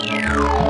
Yeah.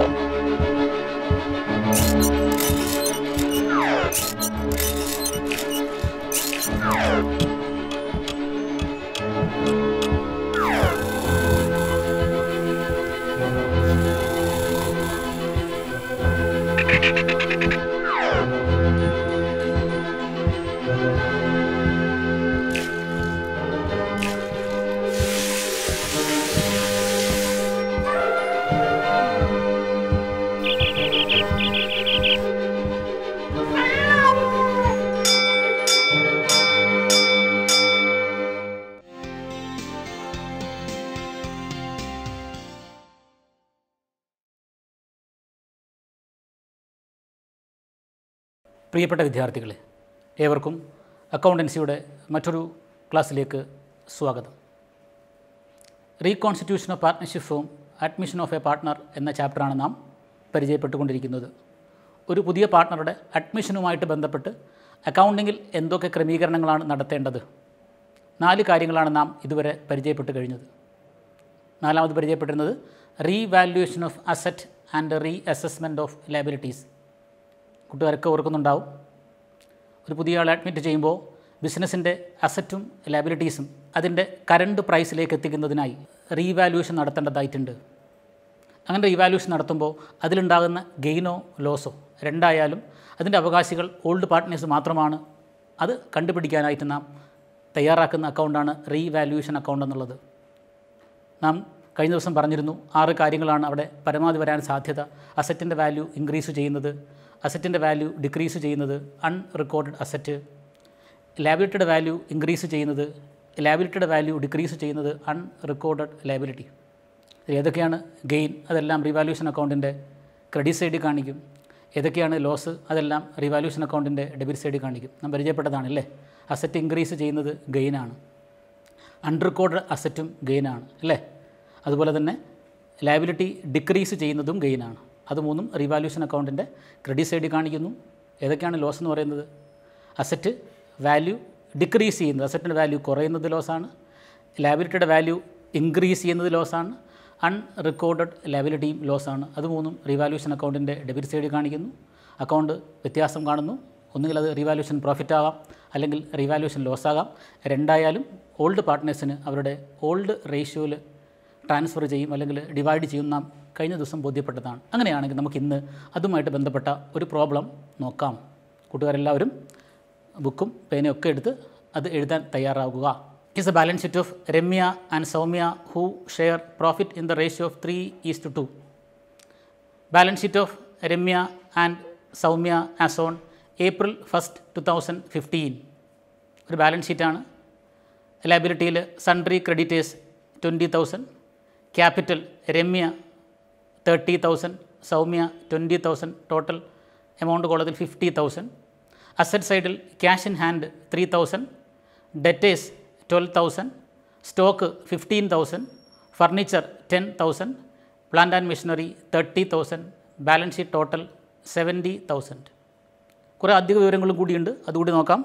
പ്രിയപ്പെട്ട വിദ്യാർത്ഥികളെ ഏവർക്കും അക്കൗണ്ടൻസിയുടെ മറ്റൊരു ക്ലാസ്സിലേക്ക് സ്വാഗതം reconstitution of partnership firm admission of a partner എന്ന ചാപ്റ്ററാണ് നാം പരിചയപ്പെട്ടുകൊണ്ടിരിക്കുന്നത് ഒരു പുതിയ പാർട്ട്ണറുടെ അഡ്മിഷനുമായിട്ട് ബന്ധപ്പെട്ട് അക്കൗണ്ടിങ്ങിൽ എന്തൊക്കെ ക്രമീകരണങ്ങളാണ് നടത്തേണ്ടത് നാല് കാര്യങ്ങളാണ് നാം ഇതുവരെ പരിചയപ്പെട്ട് കഴിഞ്ഞത് നാലാമത് പരിചയപ്പെട്ടിരുന്നത് revaluation of asset and reassessment of liabilities കൂട്ടുകാരൊക്കെ ഓർക്കുന്നുണ്ടാവും ഒരു പുതിയ ആളെ അഡ്മിറ്റ് ചെയ്യുമ്പോൾ ബിസിനസ്സിൻ്റെ അസറ്റും ലയബിലിറ്റീസും അതിൻ്റെ കറണ്ട് പ്രൈസിലേക്ക് എത്തിക്കുന്നതിനായി റീവാലുവേഷൻ നടത്തേണ്ടതായിട്ടുണ്ട് അങ്ങനെ റീവാലുവേഷൻ നടത്തുമ്പോൾ അതിലുണ്ടാകുന്ന ഗെയിനോ ലോസോ രണ്ടായാലും അതിൻ്റെ അവകാശികൾ ഓൾഡ് പാർട്ട്നേഴ്സ് മാത്രമാണ് അത് കണ്ടുപിടിക്കാനായിട്ട് നാം തയ്യാറാക്കുന്ന അക്കൗണ്ടാണ് റീവാലുവേഷൻ അക്കൗണ്ട് എന്നുള്ളത് നാം കഴിഞ്ഞ ദിവസം പറഞ്ഞിരുന്നു ആറ് കാര്യങ്ങളാണ് അവിടെ പരമാവധി വരാൻ സാധ്യത അസറ്റിൻ്റെ വാല്യൂ ഇൻക്രീസ് ചെയ്യുന്നത് അസറ്റിൻ്റെ വാല്യൂ ഡിക്രീസ് ചെയ്യുന്നത് അൺറിക്കോർഡഡ് അസറ്റ് ലാബിലിറ്റിയുടെ വാല്യൂ ഇൻക്രീസ് ചെയ്യുന്നത് ലാബിലിറ്റിയുടെ വാല്യൂ ഡിക്രീസ് ചെയ്യുന്നത് അൺറിക്കോർഡഡ് ലാബിലിറ്റി ഏതൊക്കെയാണ് ഗെയിൻ അതെല്ലാം റിവാല്യൂഷൻ അക്കൗണ്ടിൻ്റെ ക്രെഡിറ്റ് സൈഡിൽ കാണിക്കും ഏതൊക്കെയാണ് ലോസ് അതെല്ലാം റിവാല്യൂഷൻ അക്കൗണ്ടിൻ്റെ ഡെബിറ്റ് സൈഡിൽ കാണിക്കും നാം പരിചയപ്പെട്ടതാണല്ലേ അസറ്റ് ഇൻക്രീസ് ചെയ്യുന്നത് ഗെയിനാണ് അൺറിക്കോർഡ് അസറ്റും ഗെയിനാണ് അല്ലേ അതുപോലെ തന്നെ ലാബിലിറ്റി ഡിക്രീസ് ചെയ്യുന്നതും ഗെയിനാണ് അത് മൂന്നും റീവാല്യൂഷൻ അക്കൗണ്ടിൻ്റെ ക്രെഡിറ്റ് സൈഡിൽ കാണിക്കുന്നു ഏതൊക്കെയാണ് ലോസ് എന്ന് പറയുന്നത് അസറ്റ് വാല്യൂ ഡിക്രീസ് ചെയ്യുന്നത് അസറ്റിൻ്റെ വാല്യൂ കുറയുന്നത് ലോസാണ് ലാബിലിറ്റിയുടെ വാല്യൂ ഇൻക്രീസ് ചെയ്യുന്നത് ലോസാണ് അൺറിക്കോർഡഡ് ലാബിലിറ്റിയും ലോസാണ് അത് മൂന്നും റീവാല്യൂഷൻ അക്കൗണ്ടിൻ്റെ ഡെബിറ്റ് സൈഡിൽ കാണിക്കുന്നു അക്കൗണ്ട് വ്യത്യാസം കാണുന്നു ഒന്നുകിൽ അത് റീവാല്യൂഷൻ പ്രോഫിറ്റ് ആകാം അല്ലെങ്കിൽ റീവാല്യൂഷൻ ലോസ് ആകാം രണ്ടായാലും ഓൾഡ് പാർട്ട്നേഴ്സിന് അവരുടെ ഓൾഡ് റേഷ്യോയിൽ ട്രാൻസ്ഫർ ചെയ്യും അല്ലെങ്കിൽ ഡിവൈഡ് ചെയ്യും നാം കഴിഞ്ഞ ദിവസം ബോധ്യപ്പെട്ടതാണ് അങ്ങനെയാണെങ്കിൽ നമുക്ക് ഇന്ന് അതുമായിട്ട് ബന്ധപ്പെട്ട ഒരു പ്രോബ്ലം നോക്കാം കൂട്ടുകാരെല്ലാവരും ബുക്കും പേനയും ഒക്കെ എടുത്ത് അത് എഴുതാൻ തയ്യാറാകുക is a balance sheet of Ramya and Soumya who share profit in the ratio of three is to two balance sheet of Ramya and Soumya as on April first two thousand fifteen ഒരു ബാലൻസ് ഷീറ്റാണ് ലയബിലിറ്റിയിൽ sundry creditors twenty thousand capital Ramya thirty thousand Soumya twenty thousand total amount കോളത്തിൽ fifty thousand asset സൈഡിൽ cash in hand three thousand debtors twelve thousand stock fifteen thousand furniture ten thousand plant and machinery thirty thousand balance sheet total seventy thousand കുറേ അധിക വിവരങ്ങളും കൂടിയുണ്ട് അതുകൂടി നോക്കാം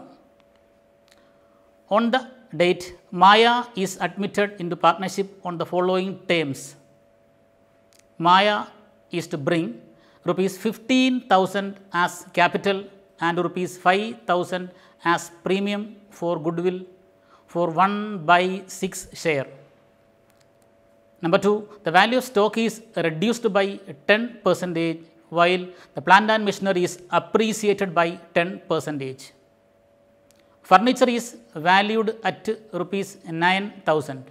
on the date, Maya is admitted into partnership on the following terms. Maya is to bring rupees 15,000 as capital and rupees 5,000 as premium for goodwill for 1 by 6 share. Number 2, the value of stock is reduced by 10 percentage while the plant and machinery is appreciated by 10 percentage. Furniture is valued at rupees 9000.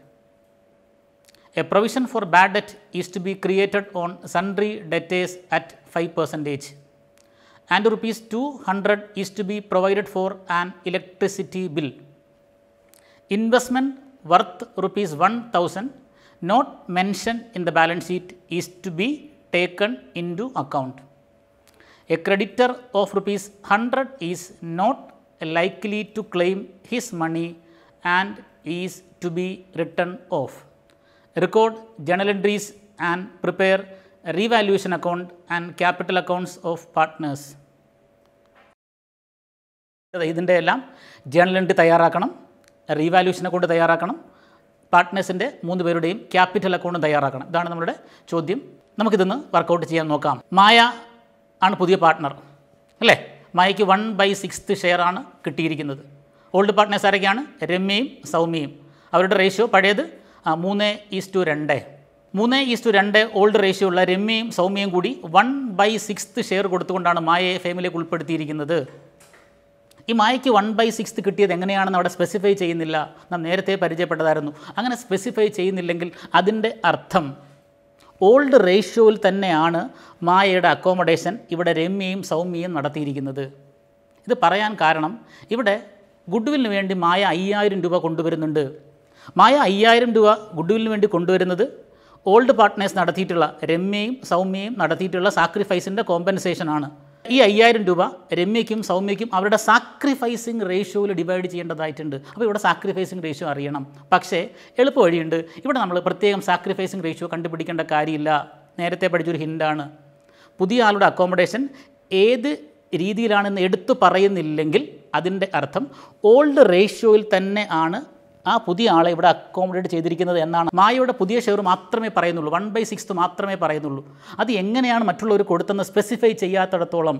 A provision for bad debt is to be created on sundry debtors at 5 percentage and rupees 200 is to be provided for an electricity bill. Investment worth rupees 1000 not mentioned in the balance sheet is to be taken into account. A creditor of rupees 100 is not likely to claim his money and is to be written off. Record journal entries and prepare revaluation account and capital accounts of partners. ഇതിൻ്റെ എല്ലാം journal entry തയ്യാറാക്കണം revaluation account തയ്യാറാക്കണം പാർട്ട്നേഴ്സിൻ്റെ മൂന്ന് പേരുടെയും capital അക്കൗണ്ടും തയ്യാറാക്കണം ഇതാണ് നമ്മുടെ ചോദ്യം നമുക്കിതൊന്ന് വർക്കൗട്ട് ചെയ്യാൻ നോക്കാം മായ ആണ് പുതിയ പാർട്ട്ണർ അല്ലേ മൈക്ക് വൺ ബൈ സിക്സ്ത് ഷെയറാണ് കിട്ടിയിരിക്കുന്നത് ഓൾഡ് പാർട്ട്നേഴ്സ് ആരൊക്കെയാണ് രമ്യയും സൗമ്യയും അവരുടെ റേഷ്യോ പഴയത് മൂന്ന് ടു രണ്ട് മൂന്ന് ടു രണ്ട് ഓൾഡ് റേഷ്യോ ഉള്ള രമ്യയും സൗമ്യയും കൂടി വൺ ബൈ സിക്സ്ത് ഷെയർ കൊടുത്തുകൊണ്ടാണ് മായയെ ഫാമിലിക്ക് ഉൾപ്പെടുത്തിയിരിക്കുന്നത് ഈ മായയ്ക്ക് വൺ ബൈ സിക്സ്ത് കിട്ടിയത് എങ്ങനെയാണെന്ന് അവിടെ സ്പെസിഫൈ ചെയ്യുന്നില്ല നാം നേരത്തെ പരിചയപ്പെട്ടതായിരുന്നു അങ്ങനെ സ്പെസിഫൈ ചെയ്യുന്നില്ലെങ്കിൽ അതിൻ്റെ അർത്ഥം ഓൾഡ് റേഷ്യോയിൽ തന്നെയാണ് മായയുടെ അക്കോമഡേഷൻ ഇവിടെ രമ്യയും സൗമ്യയും നടത്തിയിരിക്കുന്നത് ഇത് പറയാൻ കാരണം ഇവിടെ ഗുഡ്വില്ലിന് വേണ്ടി മായ അയ്യായിരം രൂപ കൊണ്ടുവരുന്നുണ്ട് മായ അയ്യായിരം രൂപ ഗുഡ്വില്ലിന് വേണ്ടി കൊണ്ടുവരുന്നത് ഓൾഡ് പാർട്ട്നേഴ്സ് നടത്തിയിട്ടുള്ള രമ്യയും സൗമ്യയും നടത്തിയിട്ടുള്ള സാക്രിഫൈസിൻ്റെ കോമ്പൻസേഷനാണ് ഈ അയ്യായിരം രൂപ രമ്യയ്ക്കും സൗമ്യയ്ക്കും അവരുടെ സാക്രിഫൈസിങ് റേഷ്യോയിൽ ഡിവൈഡ് ചെയ്യേണ്ടതായിട്ടുണ്ട് അപ്പോൾ ഇവിടെ സാക്രിഫൈസിങ് റേഷ്യോ അറിയണം പക്ഷേ എളുപ്പ വഴിയുണ്ട് ഇവിടെ നമ്മൾ പ്രത്യേകം സാക്രിഫൈസിങ് റേഷ്യോ കണ്ടുപിടിക്കേണ്ട കാര്യമില്ല നേരത്തെ പഠിച്ചൊരു ഹിൻഡാണ് പുതിയ ആളുടെ അക്കോമഡേഷൻ ഏത് രീതിയിലാണെന്ന് എടുത്തു പറയുന്നില്ലെങ്കിൽ അതിൻ്റെ അർത്ഥം ഓൾഡ് റേഷ്യോയിൽ തന്നെ ആണ് ആ പുതിയ ആളെ ഇവിടെ അക്കോമഡേറ്റ് ചെയ്തിരിക്കുന്നത് എന്നാണ് മായയുടെ പുതിയ ഷെയർ മാത്രമേ പറയുന്നുള്ളൂ വൺ ബൈ സിക്സ്ത് മാത്രമേ പറയുന്നുള്ളൂ അത് എങ്ങനെയാണ് മറ്റുള്ളവർ കൊടുത്തെന്ന് സ്പെസിഫൈ ചെയ്യാത്തിടത്തോളം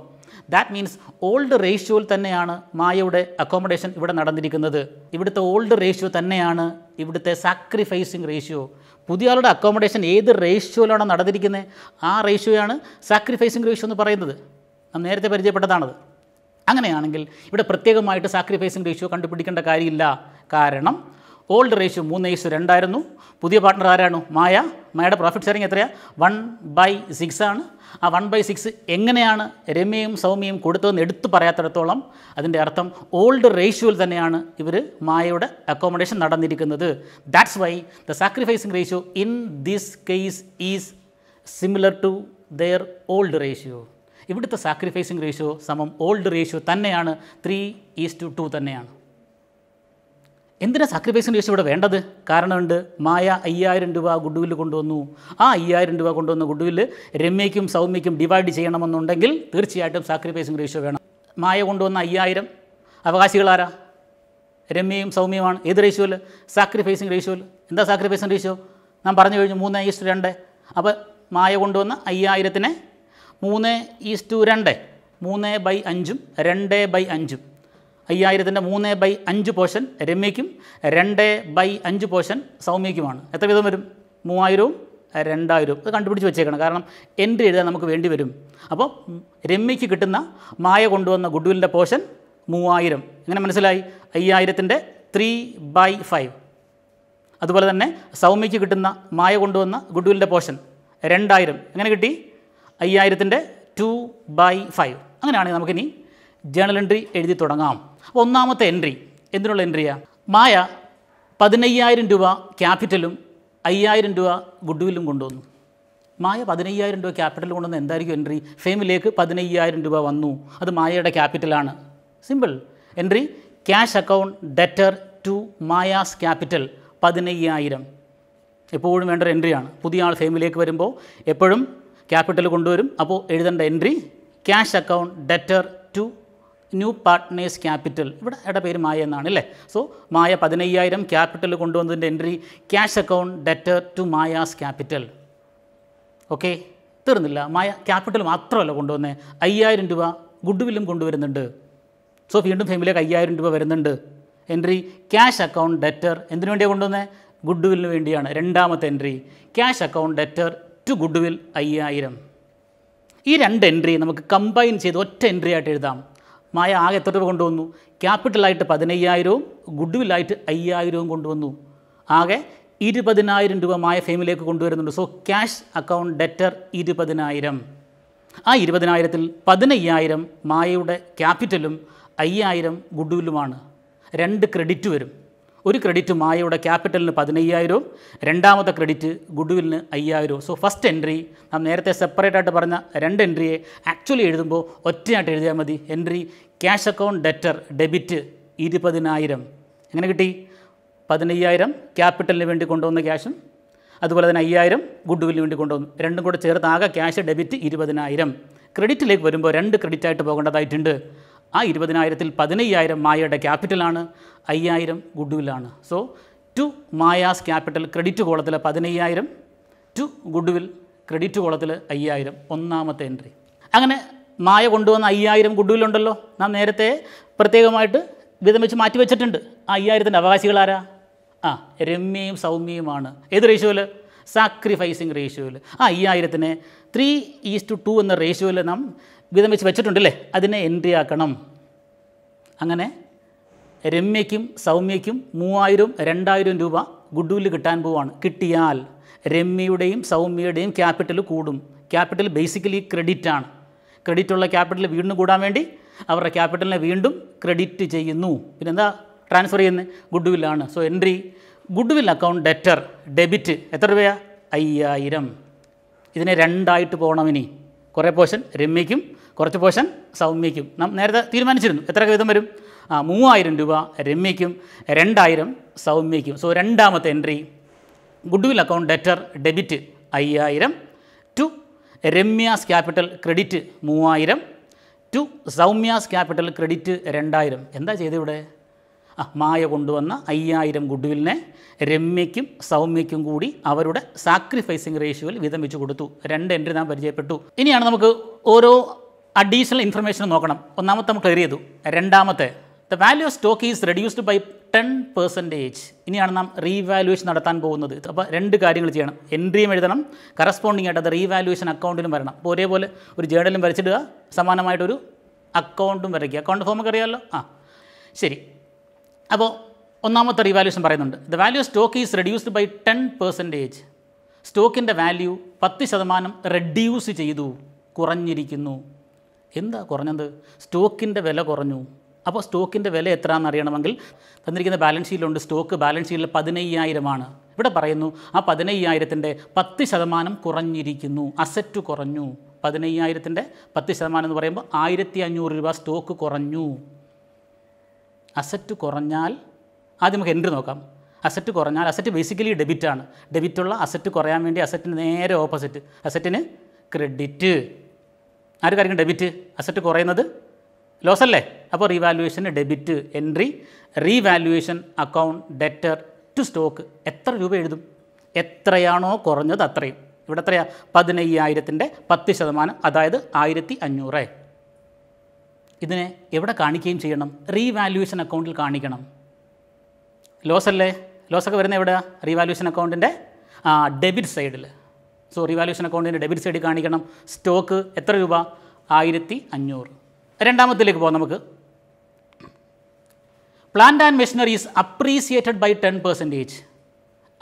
ദാറ്റ് മീൻസ് ഓൾഡ് റേഷ്യോയിൽ തന്നെയാണ് മായയുടെ അക്കോമഡേഷൻ ഇവിടെ നടന്നിരിക്കുന്നത് ഇവിടുത്തെ ഓൾഡ് റേഷ്യോ തന്നെയാണ് ഇവിടുത്തെ സാക്രിഫൈസിങ് റേഷ്യോ പുതിയ ആളുടെ അക്കോമഡേഷൻ ഏത് റേഷ്യോയിലാണോ നടന്നിരിക്കുന്നത് ആ റേഷ്യോയാണ് സാക്രിഫൈസിങ് റേഷ്യോ എന്ന് പറയുന്നത് നാം നേരത്തെ പരിചയപ്പെട്ടതാണത് അങ്ങനെയാണെങ്കിൽ ഇവിടെ പ്രത്യേകമായിട്ട് സാക്രിഫൈസിങ് റേഷ്യോ കണ്ടുപിടിക്കേണ്ട കാര്യമില്ല കാരണം ഓൾഡ് റേഷ്യോ മൂന്ന് ഏസ് രണ്ടായിരുന്നു പുതിയ പാർട്ട്ണർ ആരാണ് മായ മായയുടെ പ്രോഫിറ്റ് ഷെയറിംഗ് എത്രയാണ് വൺ ബൈ സിക്സ് ആണ് ആ വൺ ബൈ സിക്സ് എങ്ങനെയാണ് രമ്യയും സൗമ്യയും കൊടുത്തതെന്ന് എടുത്തു പറയാത്തിടത്തോളം അതിൻ്റെ അർത്ഥം ഓൾഡ് റേഷ്യോയിൽ തന്നെയാണ് ഇവർ മായയുടെ അക്കോമഡേഷൻ നടന്നിരിക്കുന്നത് that's why the sacrificing ratio in this case is similar to the old ratio ഇവിടുത്തെ സാക്രിഫൈസിങ് റേഷ്യോ സമം ഓൾഡ് റേഷ്യോ തന്നെയാണ് ത്രീ ഈസ് ടു ടു തന്നെയാണ് എന്തിനാ സാക്രിഫൈസിന് ശേഷം ഇവിടെ വേണ്ടത് കാരണമുണ്ട് മായ അയ്യായിരം രൂപ ഗുഡ്വിൽ കൊണ്ടുവന്നു ആ അയ്യായിരം രൂപ കൊണ്ടുവന്ന ഗുഡ്വിൽ രമ്യയ്ക്കും സൗമ്യയ്ക്കും ഡിവൈഡ് ചെയ്യണമെന്നുണ്ടെങ്കിൽ തീർച്ചയായിട്ടും സാക്രിഫൈസിങ് റേഷ്യോ വേണം മായ കൊണ്ടുവന്ന അയ്യായിരം അവകാശികളാരാ രമ്യയും സൗമ്യമാണ് ഏത് റേഷ്യോയിൽ സാക്രിഫൈസിങ് റേഷ്യോയിൽ എന്താ സാക്രിഫൈസിങ് റേഷ്യോ ഞാൻ പറഞ്ഞു കഴിഞ്ഞു മൂന്ന് ഈസ്റ്റ് രണ്ട് അപ്പോൾ മായ കൊണ്ടുവന്ന അയ്യായിരത്തിന് മൂന്ന് ഈസ്റ്റു രണ്ട് മൂന്ന് ബൈ അഞ്ചും രണ്ട് ബൈ അഞ്ചും അയ്യായിരത്തിൻ്റെ മൂന്ന് ബൈ അഞ്ച് പോർഷൻ രമ്യയ്ക്കും രണ്ട് ബൈ അഞ്ച് പോർഷൻ സൗമ്യയ്ക്കുമാണ് എത്ര വിധം വരും മൂവായിരവും രണ്ടായിരവും ഇത് കണ്ടുപിടിച്ച് വെച്ചേക്കണം കാരണം എൻട്രി എഴുതാൻ നമുക്ക് വേണ്ടി വരും അപ്പോൾ രമ്യയ്ക്ക് കിട്ടുന്ന മായ കൊണ്ടുവന്ന ഗുഡ്വിലിൻ്റെ പോർഷൻ മൂവായിരം എങ്ങനെ മനസ്സിലായി അയ്യായിരത്തിൻ്റെ ത്രീ ബൈ ഫൈവ് അതുപോലെ തന്നെ സൗമ്യയ്ക്ക് കിട്ടുന്ന മായ കൊണ്ടുവന്ന ഗുഡ്വിലിൻ്റെ പോർഷൻ രണ്ടായിരം എങ്ങനെ കിട്ടി അയ്യായിരത്തിൻ്റെ ടു ബൈ ഫൈവ് അങ്ങനെയാണെങ്കിൽ നമുക്കിനി ജേണൽ എൻട്രി എഴുതി തുടങ്ങാം അപ്പോൾ ഒന്നാമത്തെ എൻട്രി എന്തിനുള്ള എൻട്രിയാണ് മായ പതിനയ്യായിരം രൂപ ക്യാപിറ്റലും അയ്യായിരം രൂപ ഗുഡ്വില്ലും കൊണ്ടുവന്നു മായ പതിനയ്യായിരം രൂപ ക്യാപിറ്റൽ കൊണ്ടുവന്ന് എന്തായിരിക്കും എൻട്രി ഫെയിമിലേക്ക് പതിനയ്യായിരം രൂപ വന്നു അത് മായയുടെ ക്യാപിറ്റലാണ് simple entry cash account debtor to Maya's capital പതിനയ്യായിരം എപ്പോഴും വേണ്ട ഒരു എൻട്രിയാണ് പുതിയ ആൾ ഫെയിമിലേക്ക് വരുമ്പോൾ എപ്പോഴും ക്യാപിറ്റൽ കൊണ്ടുവരും അപ്പോൾ എഴുതേണ്ട entry cash account debtor to new partners capital ഇവിടെ ഇട പേര് മായ എന്നാണ് അല്ലേ സോ മായ പതിനയ്യായിരം ക്യാപിറ്റൽ കൊണ്ടുവന്നതിൻ്റെ entry cash account debtor to Maya's capital okay തീർന്നില്ല മായ ക്യാപിറ്റൽ മാത്രമല്ല കൊണ്ടുവന്നത് അയ്യായിരം രൂപ ഗുഡ് വില്ലും കൊണ്ടുവരുന്നുണ്ട് സോ വീണ്ടും ഫെമിലിക്ക് അയ്യായിരം രൂപ വരുന്നുണ്ട് എൻട്രി ക്യാഷ് അക്കൗണ്ട് ഡെറ്റർ എന്തിനു വേണ്ടിയാണ് കൊണ്ടുവന്നത് ഗുഡ് വില്ലിന് വേണ്ടിയാണ് രണ്ടാമത്തെ entry cash account debtor to goodwill അയ്യായിരം ഈ രണ്ട് എൻട്രി നമുക്ക് കമ്പൈൻ ചെയ്ത് ഒറ്റ എൻട്രി ആയിട്ട് എഴുതാം മായ ആകെ എത്ര രൂപ കൊണ്ടുവന്നു ക്യാപിറ്റലായിട്ട് പതിനയ്യായിരവും ഗുഡ് വില്ലായിട്ട് അയ്യായിരവും കൊണ്ടുവന്നു ആകെ ഇരുപതിനായിരം രൂപ മായ ഫെയിമിലേക്ക് കൊണ്ടുവരുന്നുണ്ട് സോ ക്യാഷ് അക്കൗണ്ട് ഡെറ്റർ ഇരുപതിനായിരം ആ ഇരുപതിനായിരത്തിൽ പതിനയ്യായിരം മായയുടെ ക്യാപിറ്റലും അയ്യായിരം ഗുഡ്വില്ലുമാണ് രണ്ട് ക്രെഡിറ്റ് വരും ഒരു ക്രെഡിറ്റ് മായയുടെ ക്യാപിറ്റലിന് പതിനയ്യായിരവും രണ്ടാമത്തെ ക്രെഡിറ്റ് ഗുഡ്വില്ലിന് അയ്യായിരവും സോ ഫസ്റ്റ് എൻട്രി നാം നേരത്തെ സെപ്പറേറ്റ് ആയിട്ട് പറഞ്ഞ രണ്ട് എൻട്രിയെ ആക്ച്വലി എഴുതുമ്പോൾ ഒറ്റയായിട്ട് എഴുതിയാൽ മതി entry cash account debtor debit ഇരുപതിനായിരം എങ്ങനെ കിട്ടി പതിനയ്യായിരം ക്യാപിറ്റലിന് വേണ്ടി കൊണ്ടുവന്ന ക്യാഷും അതുപോലെ തന്നെ അയ്യായിരം ഗുഡ്വില്ലിന് വേണ്ടി കൊണ്ടുവന്നു രണ്ടും കൂടെ ചേർത്ത് ആകെ ക്യാഷ് ഡെബിറ്റ് ഇരുപതിനായിരം ക്രെഡിറ്റിലേക്ക് വരുമ്പോൾ രണ്ട് ക്രെഡിറ്റായിട്ട് പോകേണ്ടതായിട്ടുണ്ട് ആ ഇരുപതിനായിരത്തിൽ പതിനയ്യായിരം മായയുടെ ക്യാപിറ്റലാണ് അയ്യായിരം ഗുഡ്വില്ലാണ് so to Maya's capital credit കോളത്തിൽ പതിനയ്യായിരം ടു ഗുഡ്വിൽ ക്രെഡിറ്റ് കോളത്തിൽ അയ്യായിരം ഒന്നാമത്തെ എൻട്രി അങ്ങനെ മായ കൊണ്ടുവന്ന അയ്യായിരം ഗുഡ്വില്ലുണ്ടല്ലോ നാം നേരത്തെ പ്രത്യേകമായിട്ട് വിധം വെച്ച് മാറ്റി വെച്ചിട്ടുണ്ട് ആ അയ്യായിരത്തിൻ്റെ അവകാശികളാരാ ആ രമ്യയും സൗമ്യയുമാണ് ഏത് റേഷ്യോയിൽ സാക്രിഫൈസിങ് റേഷ്യോയിൽ ആ അയ്യായിരത്തിനെ ത്രീ ഈസ് ടു ടു എന്ന റേഷ്യോയിൽ നാം വീതം വെച്ച് വെച്ചിട്ടുണ്ടല്ലേ അതിനെ എൻട്രി ആക്കണം അങ്ങനെ രമ്യയ്ക്കും സൗമ്യയ്ക്കും മൂവായിരം രണ്ടായിരം രൂപ ഗുഡ്വിൽ കിട്ടാൻ പോവാണ് കിട്ടിയാൽ രമ്യയുടെയും സൗമ്യയുടെയും ക്യാപിറ്റൽ കൂടും ക്യാപിറ്റൽ ബേസിക്കലി ക്രെഡിറ്റാണ് ക്രെഡിറ്റുള്ള ക്യാപിറ്റൽ വീണ്ടും കൂടാൻ വേണ്ടി അവരുടെ ക്യാപിറ്റലിനെ വീണ്ടും ക്രെഡിറ്റ് ചെയ്യുന്നു പിന്നെ എന്താ ട്രാൻസ്ഫർ ചെയ്യുന്നത് ഗുഡ്വില്ലാണ് so entry goodwill account debtor debit എത്ര രൂപയാണ് അയ്യായിരം ഇതിനെ രണ്ടായിട്ട് പോകണം ഇനി കുറേ പോർഷൻ രമ്യയ്ക്കും കുറച്ച് പോർഷൻ സൗമ്യയ്ക്കും നാം നേരത്തെ തീരുമാനിച്ചിരുന്നു എത്ര വീതം വരും ആ മൂവായിരം രൂപ രമ്യയ്ക്കും രണ്ടായിരം സൗമ്യയ്ക്കും സോ രണ്ടാമത്തെ entry goodwill account debtor debit അയ്യായിരം ടു രമ്യാസ് ക്യാപിറ്റൽ ക്രെഡിറ്റ് മൂവായിരം ടു സൗമ്യാസ് ക്യാപിറ്റൽ ക്രെഡിറ്റ് രണ്ടായിരം എന്താ ചെയ്തിവിടെ മായ കൊണ്ടുവന്ന അയ്യായിരം ഗുഡ്വില്ലിനെ രമ്യയ്ക്കും സൗമ്യയ്ക്കും കൂടി അവരുടെ സാക്രിഫൈസിങ് റേഷ്യോയിൽ വെച്ച് കൊടുത്തു രണ്ട് എൻട്രി നാം പരിചയപ്പെട്ടു ഇനിയാണ് നമുക്ക് ഓരോ അഡീഷണൽ ഇൻഫർമേഷൻ നോക്കണം ഒന്നാമത്തെ നമ്മൾ ക്ലിയർ ചെയ്തു രണ്ടാമത്തെ the value of stock is reduced by ten percentage ഇനിയാണ് നാം റീവാലുവേഷൻ നടത്താൻ പോകുന്നത് അപ്പോൾ രണ്ട് കാര്യങ്ങൾ ചെയ്യണം എൻട്രിയും എഴുതണം കറസ്പോണ്ടിങ് ആയിട്ട് അത് റീവാലുവേഷൻ അക്കൗണ്ടിലും വരണം അപ്പോൾ ഒരേപോലെ ഒരു ജേർണലും വരച്ചിടുക സമാനമായിട്ടൊരു അക്കൗണ്ടും വരയ്ക്കുക അക്കൗണ്ട് ഫോമൊക്കെ അറിയാമല്ലോ ആ ശരി അപ്പോൾ ഒന്നാമത്തെ റിവാലുവേഷൻ പറയുന്നുണ്ട് the value of stock is reduced by ten percentage സ്റ്റോക്കിൻ്റെ വാല്യൂ പത്ത് ശതമാനം റെഡ്യൂസ് ചെയ്തു കുറഞ്ഞിരിക്കുന്നു എന്താ കുറഞ്ഞത് സ്റ്റോക്കിൻ്റെ വില കുറഞ്ഞു അപ്പോൾ സ്റ്റോക്കിൻ്റെ വില എത്രയാണെന്ന് അറിയണമെങ്കിൽ തന്നിരിക്കുന്ന ബാലൻസ് ഷീറ്റിലുണ്ട് സ്റ്റോക്ക് ബാലൻസ് ഷീറ്റിൽ പതിനയ്യായിരമാണ് ഇവിടെ പറയുന്നു ആ പതിനയ്യായിരത്തിൻ്റെ പത്ത് ശതമാനം കുറഞ്ഞിരിക്കുന്നു അസറ്റ് കുറഞ്ഞു പതിനയ്യായിരത്തിൻ്റെ പത്ത് ശതമാനം എന്ന് പറയുമ്പോൾ ആയിരത്തി അഞ്ഞൂറ് രൂപ സ്റ്റോക്ക് കുറഞ്ഞു അസറ്റ് കുറഞ്ഞാൽ ആദ്യം നമുക്ക് എൻട്രി നോക്കാം അസറ്റ് കുറഞ്ഞാൽ അസറ്റ് ബേസിക്കലി ഡെബിറ്റാണ് ഡെബിറ്റുള്ള അസറ്റ് കുറയാൻ വേണ്ടി അസറ്റിന് നേരെ ഓപ്പോസിറ്റ് അസറ്റിന് ക്രെഡിറ്റ് ആ ഒരു കാര്യം ഡെബിറ്റ് അസറ്റ് കുറയുന്നത് ലോസ് അല്ലേ അപ്പോൾ റീവാലുവേഷന് debit entry revaluation account debtor to stock എത്ര രൂപ എഴുതും എത്രയാണോ കുറഞ്ഞത് അത്രയും ഇവിടെ എത്രയാണ് പതിനയ്യായിരത്തിൻ്റെ പത്ത് ശതമാനം അതായത് ആയിരത്തി അഞ്ഞൂറ് ഇതിനെ എവിടെ കാണിക്കുകയും ചെയ്യണം റീവാല്യൂഷൻ അക്കൗണ്ടിൽ കാണിക്കണം ലോസ് അല്ലേ ലോസൊക്കെ വരുന്ന എവിടെയാ റീവാല്യൂഷൻ അക്കൗണ്ടിൻ്റെ ഡെബിറ്റ് സൈഡിൽ സോ റീവാല്യൂഷൻ അക്കൗണ്ടിൻ്റെ ഡെബിറ്റ് സൈഡിൽ കാണിക്കണം സ്റ്റോക്ക് എത്ര രൂപ ആയിരത്തി അഞ്ഞൂറ് രണ്ടാമത്തിലേക്ക് പോകാം നമുക്ക് plant and is appreciated by ten percentage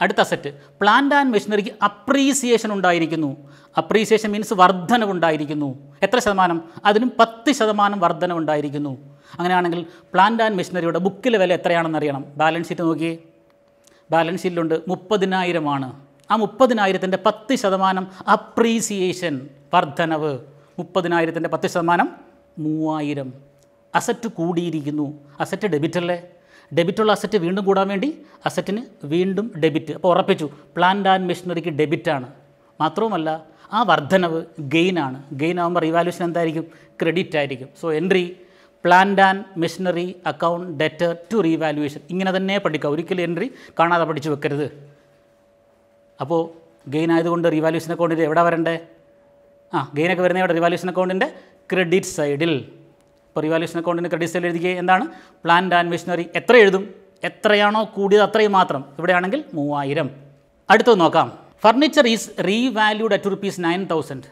അടുത്ത അസറ്റ് പ്ലാന്റ് ആൻഡ് മെഷീനറിക്ക് അപ്രീസിയേഷൻ ഉണ്ടായിരിക്കുന്നു അപ്രീസിയേഷൻ മീൻസ് വർധനവുണ്ടായിരിക്കുന്നു എത്ര ശതമാനം അതിനും പത്ത് ശതമാനം വർധനവുണ്ടായിരിക്കുന്നു അങ്ങനെയാണെങ്കിൽ പ്ലാന്റ് ആൻഡ് മെഷീനറിയുടെ ബുക്കിലെ വില എത്രയാണെന്ന് അറിയണം ബാലൻസ് ഷീറ്റ് നോക്കി ബാലൻസ് ഷീറ്റിലുണ്ട് മുപ്പതിനായിരമാണ് ആ മുപ്പതിനായിരത്തിൻ്റെ പത്ത് ശതമാനം അപ്രീസിയേഷൻ വർധനവ് മുപ്പതിനായിരത്തിൻ്റെ പത്ത് ശതമാനം മൂവായിരം അസറ്റ് കൂടിയിരിക്കുന്നു അസറ്റ് ഡെബിറ്റല്ലേ ഡെബിറ്റുള്ള അസറ്റ് വീണ്ടും കൂടാൻ വേണ്ടി അസറ്റിന് വീണ്ടും ഡെബിറ്റ് അപ്പോൾ ഉറപ്പിച്ചു പ്ലാന്റ് ആൻഡ് മെഷീനറിക്ക് ഡെബിറ്റാണ് മാത്രവുമല്ല ആ വർധനവ് ഗെയിനാണ് ഗെയിൻ ആകുമ്പോൾ റിവാലുവേഷൻ എന്തായിരിക്കും ക്രെഡിറ്റ് ആയിരിക്കും so entry plant and machinery account debtor to revaluation ഇങ്ങനെ തന്നെ പഠിക്കുക ഒരിക്കലും എൻട്രി കാണാതെ പഠിച്ചു വെക്കരുത് അപ്പോൾ ഗെയിൻ ആയതുകൊണ്ട് റിവാലുവേഷൻ അക്കൗണ്ടിൻ്റെ എവിടെ വരണ്ടേ ആ ഗെയിനൊക്കെ വരുന്ന ഇവിടെ റിവാലുവേഷൻ അക്കൗണ്ടിൻ്റെ ക്രെഡിറ്റ് സൈഡിൽ ഇപ്പോൾ റിവാലുവേഷൻ അക്കൗണ്ടിൻ്റെ സെയിൽ എഴുതിക്കുക എന്താണ് പ്ലാൻ ആൻഡ് മെഷീനറി എത്ര എഴുതും എത്രയാണോ കൂടിയത് അത്രയും മാത്രം ഇവിടെയാണെങ്കിൽ മൂവായിരം അടുത്തത് നോക്കാം furniture is revalued at rupees nine thousand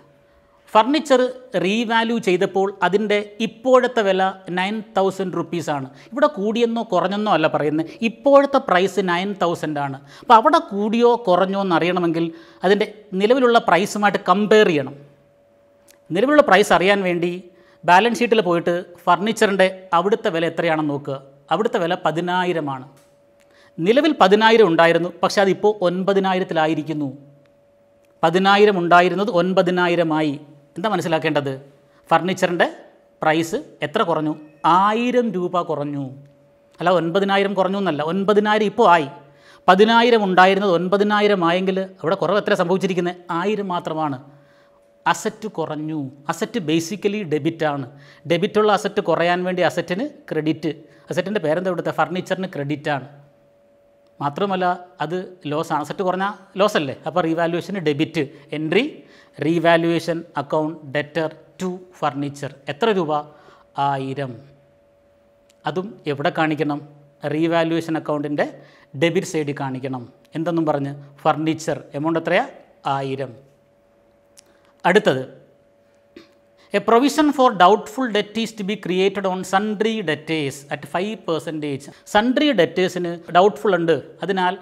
furniture revalue ചെയ്തപ്പോൾ അതിൻ്റെ ഇപ്പോഴത്തെ വില നയൻ തൗസൻഡ് റുപ്പീസാണ് ഇവിടെ കൂടിയെന്നോ കുറഞ്ഞെന്നോ അല്ല പറയുന്നത് ഇപ്പോഴത്തെ പ്രൈസ് നയൻ തൗസൻഡ് ആണ് അപ്പോൾ അവിടെ കൂടിയോ കുറഞ്ഞോ എന്ന് അറിയണമെങ്കിൽ അതിൻ്റെ നിലവിലുള്ള പ്രൈസുമായിട്ട് കമ്പയർ ചെയ്യണം നിലവിലുള്ള പ്രൈസ് അറിയാൻ വേണ്ടി ബാലൻസ് ഷീറ്റിൽ പോയിട്ട് ഫർണിച്ചറിൻ്റെ അവിടുത്തെ വില എത്രയാണെന്ന് നോക്കുക അവിടുത്തെ വില പതിനായിരമാണ് നിലവിൽ പതിനായിരം ഉണ്ടായിരുന്നു പക്ഷെ അതിപ്പോൾ ഒൻപതിനായിരത്തിലായിരിക്കുന്നു പതിനായിരം ഉണ്ടായിരുന്നത് ഒൻപതിനായിരമായി എന്താ മനസ്സിലാക്കേണ്ടത് ഫർണിച്ചറിൻ്റെ പ്രൈസ് എത്ര കുറഞ്ഞു ആയിരം രൂപ കുറഞ്ഞു അല്ല ഒൻപതിനായിരം കുറഞ്ഞു എന്നല്ല ഒൻപതിനായിരം ഇപ്പോൾ ആയി പതിനായിരം ഉണ്ടായിരുന്നത് ഒൻപതിനായിരം ആയെങ്കിൽ അവിടെ കുറവ് എത്ര സംഭവിച്ചിരിക്കുന്നത് ആയിരം മാത്രമാണ് അസറ്റ് കുറഞ്ഞു അസറ്റ് ബേസിക്കലി ഡെബിറ്റാണ് ഡെബിറ്റുള്ള അസറ്റ് കുറയാൻ വേണ്ടി അസറ്റിന് ക്രെഡിറ്റ് അസറ്റിൻ്റെ പേരെന്താ കൊടുത്തത് ഫർണിച്ചറിന് ക്രെഡിറ്റാണ് മാത്രമല്ല അത് ലോസ് ആണ് അസറ്റ് കുറഞ്ഞാൽ ലോസ് അല്ലേ അപ്പോൾ റീവാലുവേഷന് debit entry revaluation account debtor to furniture എത്ര രൂപ ആയിരം അതും എവിടെ കാണിക്കണം റീവാലുവേഷൻ അക്കൗണ്ടിൻ്റെ ഡെബിറ്റ് സൈഡിൽ കാണിക്കണം എന്തെന്നും പറഞ്ഞ് ഫർണിച്ചർ എമൗണ്ട് എത്രയാ ആയിരം അടുത്തത് a provision for doubtful debt is to be created on sundry debtors at five percentage sundry ഡെറ്റേഴ്സിന് ഡൗട്ട്ഫുൾ ഉണ്ട് അതിനാൽ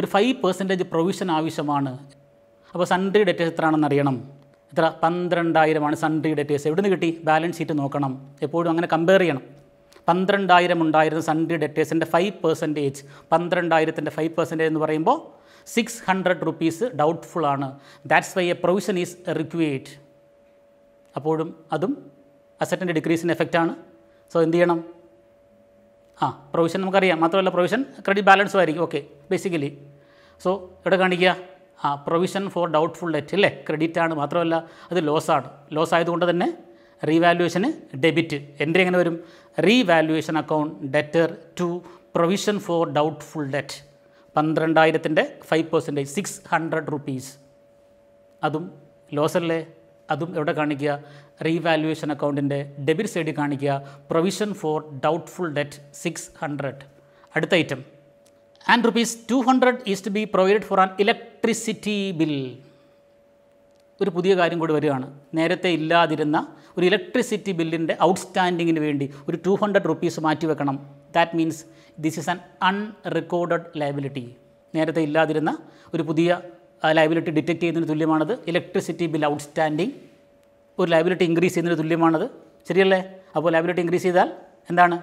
ഒരു ഫൈവ് പെർസെൻറ്റേജ് പ്രൊവിഷൻ ആവശ്യമാണ് അപ്പോൾ സൺഡ്രി ഡെറ്റേഴ്സ് എത്രയാണെന്ന് അറിയണം എത്ര പന്ത്രണ്ടായിരമാണ് സൺഡ്രി ഡെറ്റേഴ്സ് എവിടുന്ന് കിട്ടി ബാലൻസ് ഷീറ്റ് നോക്കണം എപ്പോഴും അങ്ങനെ കമ്പയർ ചെയ്യണം പന്ത്രണ്ടായിരം ഉണ്ടായിരുന്ന സൺഡ്രി ഡെറ്റേഴ്സിൻ്റെ ഫൈവ് പെർസെൻറ്റേജ് പന്ത്രണ്ടായിരത്തിൻ്റെ ഫൈവ് പെർസെൻറ്റേജ് എന്ന് പറയുമ്പോൾ സിക്സ് ഹൺഡ്രഡ് റുപ്പീസ് ഡൗട്ട്ഫുൾ ആണ് that's why a provision is required അപ്പോഴും അതും അസറ്റിൻ്റെ ഡിക്രീസിൻ്റെ എഫക്റ്റാണ് സോ എന്ത് ചെയ്യണം ആ പ്രൊവിഷൻ നമുക്കറിയാം മാത്രമല്ല പ്രൊവിഷൻ ക്രെഡിറ്റ് ബാലൻസും ആയിരിക്കും ഓക്കെ ബേസിക്കലി സോ എവിടെ കാണിക്കുക ആ പ്രൊവിഷൻ ഫോർ ഡൗട്ട്ഫുൾ ഡെറ്റ് അല്ലേ ക്രെഡിറ്റ് ആണ് മാത്രമല്ല അത് ലോസാണ് ലോസ് ആയതുകൊണ്ട് തന്നെ റീവാലുവേഷന് ഡെബിറ്റ് എൻട്രി എങ്ങനെ വരും revaluation account debtor to provision for doubtful debt പന്ത്രണ്ടായിരത്തിൻ്റെ five percentage six hundred rupees അതും ലോസല്ലേ അതും എവിടെ കാണിക്കുക റീവാലുവേഷൻ അക്കൗണ്ടിൻ്റെ ഡെബിറ്റ് സൈഡിൽ കാണിക്കുക provision for doubtful debt six hundred അടുത്ത item and rupees two hundred is to be provide for an electricity bill ഒരു പുതിയ കാര്യം കൂടി വരികയാണ് നേരത്തെ ഇല്ലാതിരുന്ന ഒരു ഇലക്ട്രിസിറ്റി ബില്ലിൻ്റെ ഔട്ട്സ്റ്റാൻഡിങ്ങിന് വേണ്ടി ഒരു ടു ഹൺഡ്രഡ് റുപ്പീസ് മാറ്റിവെക്കണം that means this is an unrecorded liability നേരത്തെ ഇല്ലാതിരുന്ന ഒരു പുതിയ ലയബിലിറ്റി ഡിറ്റക്ട് ചെയ്യുന്നതിന് തുല്യമാണത് ഇലക്ട്രിസിറ്റി ബിൽ ഔട്ട് സ്റ്റാൻഡിങ് ഒരു ലയബിലിറ്റി ഇൻക്രീസ് ചെയ്യുന്നതിന് തുല്യമാണത് ശരിയല്ലേ അപ്പോൾ ലയബിലിറ്റി ഇൻക്രീസ് ചെയ്താൽ എന്താണ്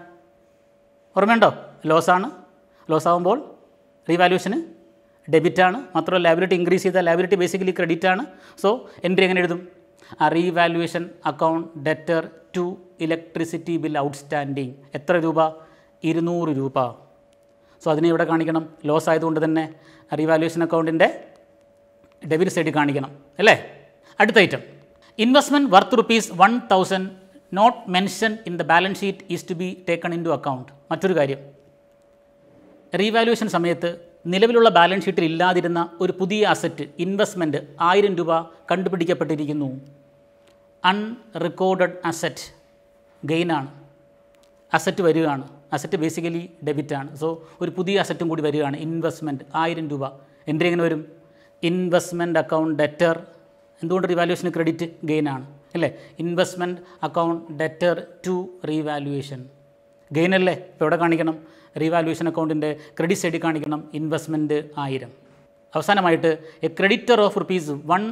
ഓർമ്മയുണ്ടോ ലോസാണ് ലോസ് ആകുമ്പോൾ റീവാലുവേഷന് ഡെബിറ്റാണ് മാത്രമല്ല ലയബിലിറ്റി ഇൻക്രീസ് ചെയ്താൽ ലയബിലിറ്റി ബേസിക്കലി ക്രെഡിറ്റ് ആണ് സോ എൻട്രി എങ്ങനെ എഴുതും ആ revaluation account debtor to electricity bill outstanding എത്ര രൂപ ഇരുന്നൂറ് രൂപ സോ അതിനെ ഇവിടെ കാണിക്കണം ലോസ് ആയതുകൊണ്ട് തന്നെ റീവാലുവേഷൻ അക്കൗണ്ടിൻ്റെ ഡെബിറ്റ് സൈഡിൽ കാണിക്കണം അല്ലേ അടുത്ത item investment worth rupees one thousand not mention in the balance sheet is to be taken into account മറ്റൊരു കാര്യം റീവാലുവേഷൻ സമയത്ത് നിലവിലുള്ള ബാലൻസ് ഷീറ്റിൽ ഇല്ലാതിരുന്ന ഒരു പുതിയ അസറ്റ് ഇൻവെസ്റ്റ്മെൻറ്റ് ആയിരം രൂപ കണ്ടുപിടിക്കപ്പെട്ടിരിക്കുന്നു അൺറിക്കോർഡഡ് അസറ്റ് ഗെയിനാണ് അസറ്റ് വരികയാണ് അസറ്റ് ബേസിക്കലി ഡെബിറ്റാണ് സോ ഒരു പുതിയ അസറ്റും കൂടി വരികയാണ് ഇൻവെസ്റ്റ്മെൻറ്റ് ആയിരം രൂപ എൻ്റെ എങ്ങനെ വരും ഇൻവെസ്റ്റ്മെൻറ്റ് അക്കൗണ്ട് ഡെറ്റർ എന്തുകൊണ്ട് റിവാലുവേഷന് ക്രെഡിറ്റ് ഗെയിനാണ് അല്ലേ investment account debtor to revaluation gain അല്ലേ ഇപ്പോൾ എവിടെ കാണിക്കണം റീവാലുവേഷൻ അക്കൗണ്ടിൻ്റെ ക്രെഡിറ്റ് സൈഡിൽ കാണിക്കണം ഇൻവെസ്റ്റ്മെൻറ്റ് ആയിരം അവസാനമായിട്ട് a creditor of rupees one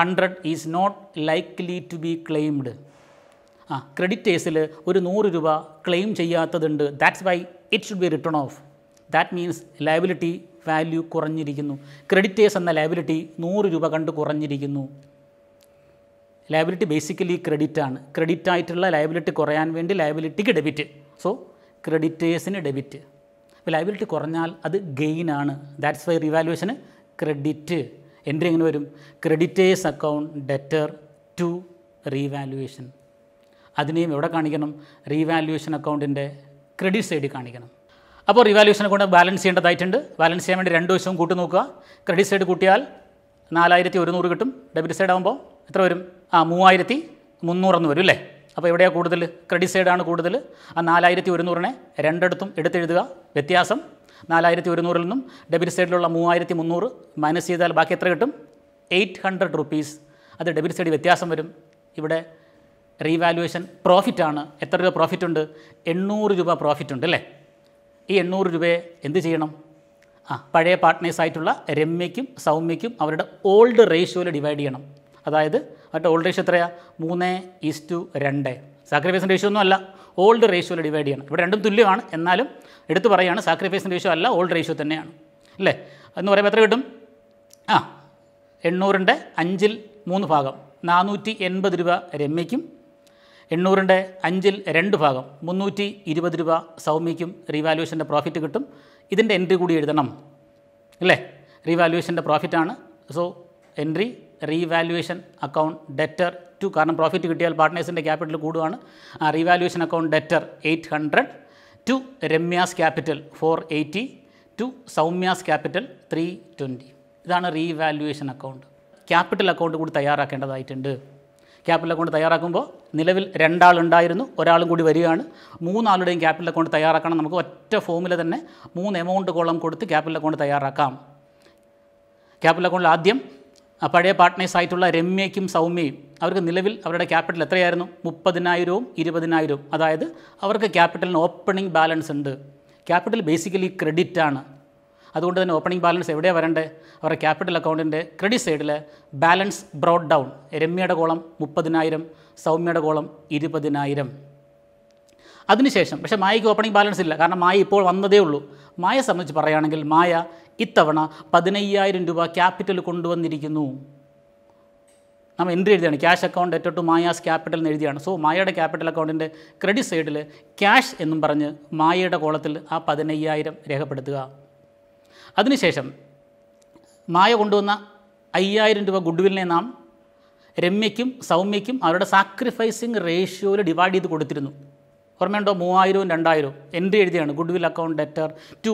hundred is not likely to be claimed ആ ക്രെഡിറ്റേഴ്സിൽ ഒരു നൂറ് രൂപ ക്ലെയിം ചെയ്യാത്തതുണ്ട് that's why it should be written off that means liability value കുറഞ്ഞിരിക്കുന്നു ക്രെഡിറ്റേഴ്സ് എന്ന ലയബിലിറ്റി നൂറ് രൂപ കണ്ട് കുറഞ്ഞിരിക്കുന്നു ലയബിലിറ്റി ബേസിക്കലി ക്രെഡിറ്റ് ആണ് ക്രെഡിറ്റ് ആയിട്ടുള്ള ലയബിലിറ്റി കുറയാൻ വേണ്ടി ലയബിലിറ്റിക്ക് ഡെബിറ്റ് സോ കേസിന് ഡെബിറ്റ് അപ്പോൾ ലയബിലിറ്റി കുറഞ്ഞാൽ അത് ഗെയിൻ ആണ് ദാറ്റ്സ് വൈ റിവാലുവേഷന് ക്രെഡിറ്റ് എൻട്രി എങ്ങനെ വരും creditors account debtor to revaluation അതിനെയും എവിടെ കാണിക്കണം റീവാല്യുവേഷൻ അക്കൗണ്ടിൻ്റെ ക്രെഡിറ്റ് സൈഡിൽ കാണിക്കണം അപ്പോൾ റിവാലുവേഷൻ അക്കൗണ്ട് ബാലൻസ് ചെയ്യേണ്ടതായിട്ടുണ്ട് ബാലൻസ് ചെയ്യാൻ വേണ്ടി രണ്ട് വശവും കൂട്ടി നോക്കുക ക്രെഡിറ്റ് സൈഡ് കൂട്ടിയാൽ നാലായിരത്തി ഒരുന്നൂറ് കിട്ടും ഡെബിറ്റ് സൈഡ് ആകുമ്പോൾ എത്ര വരും ആ മൂവായിരത്തി മുന്നൂറെന്ന് വരും അല്ലേ അപ്പോൾ എവിടെയാണ് കൂടുതൽ ക്രെഡിറ്റ് സൈഡാണ് കൂടുതൽ ആ നാലായിരത്തി ഒരുന്നൂറിനെ രണ്ടിടത്തും എടുത്തെഴുതുക വ്യത്യാസം നാലായിരത്തി ഒരുന്നൂറിൽ നിന്നും ഡെബിറ്റ് സൈഡിലുള്ള മൂവായിരത്തി മുന്നൂറ് മൈനസ് ചെയ്താൽ ബാക്കി എത്ര കിട്ടും എയ്റ്റ് ഹൺഡ്രഡ് റുപ്പീസ് അത് ഡെബിറ്റ് സൈഡ് വ്യത്യാസം വരും ഇവിടെ റീവാലുവേഷൻ പ്രോഫിറ്റാണ് എത്ര രൂപ പ്രോഫിറ്റ് ഉണ്ട് എണ്ണൂറ് രൂപ പ്രോഫിറ്റ് ഉണ്ട് അല്ലേ ഈ എണ്ണൂറ് രൂപയെ എന്ത് ചെയ്യണം ആ പഴയ പാർട്ട്നേഴ്സായിട്ടുള്ള രമ്യയ്ക്കും സൗമ്യയ്ക്കും അവരുടെ ഓൾഡ് റേഷ്യോയിൽ ഡിവൈഡ് ചെയ്യണം അതായത് അവരുടെ ഓൾഡ് റേഷ്യോ എത്രയാണ് മൂന്ന് ടു രണ്ട് സാക്രിഫൈസിൻ്റെ റേഷ്യോ ഒന്നും അല്ല ഓൾഡ് റേഷ്യോയിൽ ഡിവൈഡ് ചെയ്യണം ഇവിടെ രണ്ടും തുല്യമാണ് എന്നാലും എടുത്തു പറയുകയാണ് സാക്രിഫൈസിൻ്റെ റേഷ്യോ അല്ല ഓൾഡ് റേഷ്യോ തന്നെയാണ് അല്ലേ എന്ന് പറയുമ്പോൾ എത്ര കിട്ടും ആ എണ്ണൂറിൻ്റെ അഞ്ചിൽ മൂന്ന് ഭാഗം നാനൂറ്റി എൺപത് രൂപ രമ്യയ്ക്കും എണ്ണൂറിൻ്റെ അഞ്ചിൽ രണ്ട് ഭാഗം മുന്നൂറ്റി ഇരുപത് രൂപ സൗമ്യയ്ക്കും റീവാലുവേഷൻ്റെ പ്രോഫിറ്റ് കിട്ടും ഇതിൻ്റെ എൻട്രി കൂടി എഴുതണം അല്ലേ റീവാലുവേഷൻ്റെ പ്രോഫിറ്റാണ് so entry revaluation account debtor to കാരണം പ്രോഫിറ്റ് കിട്ടിയാൽ പാർട്ട്നേഴ്സിൻ്റെ ക്യാപിറ്റൽ കൂടുവാണ് ആ revaluation account debtor eight hundred to Ramya's capital four eighty to Soumya's capital three twenty ഇതാണ് റീവാലുവേഷൻ അക്കൗണ്ട് ക്യാപിറ്റൽ അക്കൗണ്ട് കൂടി തയ്യാറാക്കേണ്ടതായിട്ടുണ്ട് ക്യാപിറ്റൽ അക്കൗണ്ട് തയ്യാറാക്കുമ്പോൾ നിലവിൽ രണ്ടാളുണ്ടായിരുന്നു ഒരാളും കൂടി വരികയാണ് മൂന്നാളുടെയും ക്യാപിറ്റൽ അക്കൗണ്ട് തയ്യാറാക്കണം നമുക്ക് ഒറ്റ ഫോമിൽ തന്നെ മൂന്ന് എമൗണ്ട് കോളം കൊടുത്ത് ക്യാപിറ്റൽ അക്കൗണ്ട് തയ്യാറാക്കാം ക്യാപിറ്റൽ അക്കൗണ്ടിൽ ആദ്യം പഴയ പാർട്ട്നേഴ്സായിട്ടുള്ള രമ്യയ്ക്കും സൗമ്യയും അവർക്ക് നിലവിൽ അവരുടെ ക്യാപിറ്റൽ എത്രയായിരുന്നു മുപ്പതിനായിരവും ഇരുപതിനായിരവും അതായത് അവർക്ക് ക്യാപിറ്റലിന് ഓപ്പണിംഗ് ബാലൻസ് ഉണ്ട് ക്യാപിറ്റൽ ബേസിക്കലി ക്രെഡിറ്റ് ആണ് അതുകൊണ്ട് തന്നെ ഓപ്പണിംഗ് ബാലൻസ് എവിടെ വരേണ്ടത് അവരുടെ ക്യാപിറ്റൽ അക്കൗണ്ടിൻ്റെ ക്രെഡിറ്റ് സൈഡിൽ ബാലൻസ് ബ്രോഡ് ഡൗൺ രമ്യയുടെ കോളം മുപ്പതിനായിരം സൗമ്യയുടെ കോളം ഇരുപതിനായിരം അതിനുശേഷം പക്ഷേ മായയ്ക്ക് ഓപ്പണിംഗ് ബാലൻസ് ഇല്ല കാരണം മായ ഇപ്പോൾ വന്നതേ ഉള്ളൂ മായ സംബന്ധിച്ച് പറയുകയാണെങ്കിൽ മായ ഇത്തവണ പതിനയ്യായിരം രൂപ ക്യാപിറ്റൽ കൊണ്ടുവന്നിരിക്കുന്നു നമ്മൾ എൻട്രി എഴുതിയാണ് cash account to Maya's capital എന്ന് എഴുതിയാണ് സോ മായയുടെ ക്യാപിറ്റൽ അക്കൗണ്ടിൻ്റെ ക്രെഡിറ്റ് സൈഡിൽ ക്യാഷ് എന്നും പറഞ്ഞ് മായയുടെ കോളത്തിൽ ആ പതിനയ്യായിരം രേഖപ്പെടുത്തുക അതിനുശേഷം മായ കൊണ്ടുവന്ന അയ്യായിരം രൂപ ഗുഡ്വില്ലിനെ നാം രമ്യയ്ക്കും സൗമ്യയ്ക്കും അവരുടെ സാക്രിഫൈസിങ് റേഷ്യോയിൽ ഡിവൈഡ് ചെയ്ത് കൊടുത്തിരുന്നു ഓർമ്മയുണ്ടോ മൂവായിരവും രണ്ടായിരവും എൻട്രി എഴുതിയാണ് goodwill account debtor to